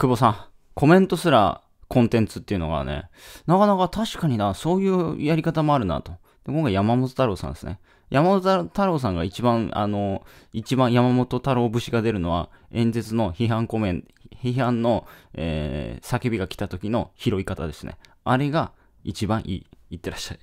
久保さん、コメントすらコンテンツっていうのがね、なかなか確かにな、そういうやり方もあるなと。で今回山本太郎さんですね。山本太郎さんが一番、あの、一番山本太郎節が出るのは、演説の批判コメント、批判の、えー、叫びが来た時の拾い方ですね。あれが一番いい。いってらっしゃい。